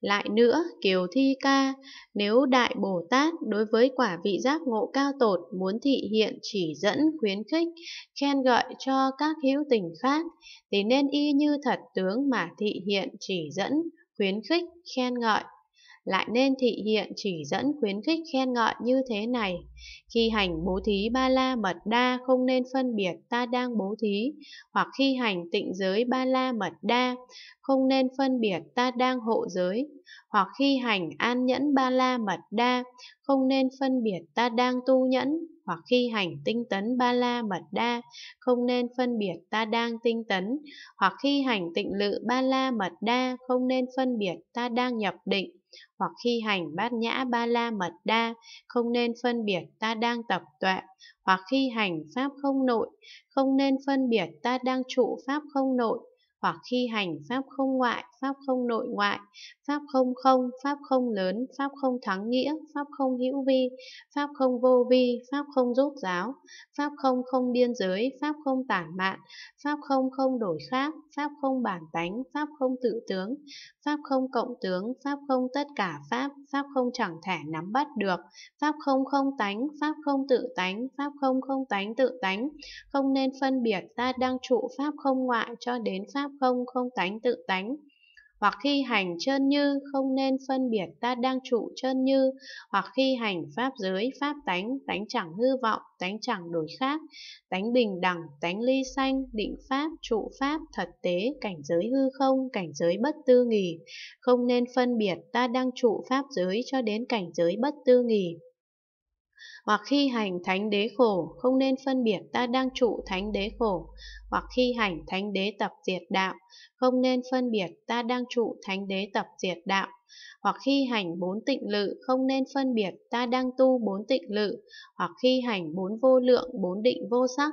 Lại nữa, Kiều Thi Ca, nếu Đại Bồ Tát đối với quả vị giác ngộ cao tột muốn thị hiện chỉ dẫn khuyến khích, khen gợi cho các hữu tình khác, thì nên y như thật tướng mà thị hiện chỉ dẫn, khuyến khích, khen ngợi lại nên thị hiện chỉ dẫn khuyến khích khen ngợi như thế này. Khi hành bố thí ba la mật đa không nên phân biệt ta đang bố thí, hoặc khi hành tịnh giới ba la mật đa không nên phân biệt ta đang hộ giới, hoặc khi hành an nhẫn ba la mật đa không nên phân biệt ta đang tu nhẫn, hoặc khi hành tinh tấn ba la mật đa không nên phân biệt ta đang tinh tấn hoặc khi hành tịnh lự ba la mật đa không nên phân biệt ta đang nhập định hoặc khi hành bát nhã ba la mật đa, không nên phân biệt ta đang tập tuệ, hoặc khi hành pháp không nội, không nên phân biệt ta đang trụ pháp không nội, hoặc khi hành pháp không ngoại, pháp không nội ngoại, pháp không không, pháp không lớn, pháp không thắng nghĩa, pháp không hữu vi, pháp không vô vi, pháp không rốt giáo, pháp không không biên giới, pháp không tản mạn, pháp không không đổi khác, pháp không bản tánh, pháp không tự tướng, pháp không cộng tướng, pháp không tất cả pháp, pháp không chẳng thể nắm bắt được, pháp không không tánh, pháp không tự tánh, pháp không không tánh tự tánh, không nên phân biệt ta đang trụ pháp không ngoại cho đến pháp pháp không không tánh tự tánh hoặc khi hành chân như không nên phân biệt ta đang trụ chân như hoặc khi hành pháp giới pháp tánh tánh chẳng hư vọng tánh chẳng đổi khác tánh bình đẳng tánh ly sanh định pháp trụ pháp thật tế cảnh giới hư không cảnh giới bất tư nghỉ không nên phân biệt ta đang trụ pháp giới cho đến cảnh giới bất tư nghỉ hoặc khi hành thánh đế khổ không nên phân biệt ta đang trụ thánh đế khổ hoặc khi hành thánh đế tập diệt đạo không nên phân biệt ta đang trụ thánh đế tập diệt đạo hoặc khi hành bốn tịnh lự không nên phân biệt ta đang tu bốn tịnh lự hoặc khi hành bốn vô lượng bốn định vô sắc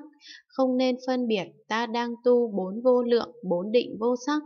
không nên phân biệt ta đang tu bốn vô lượng bốn định vô sắc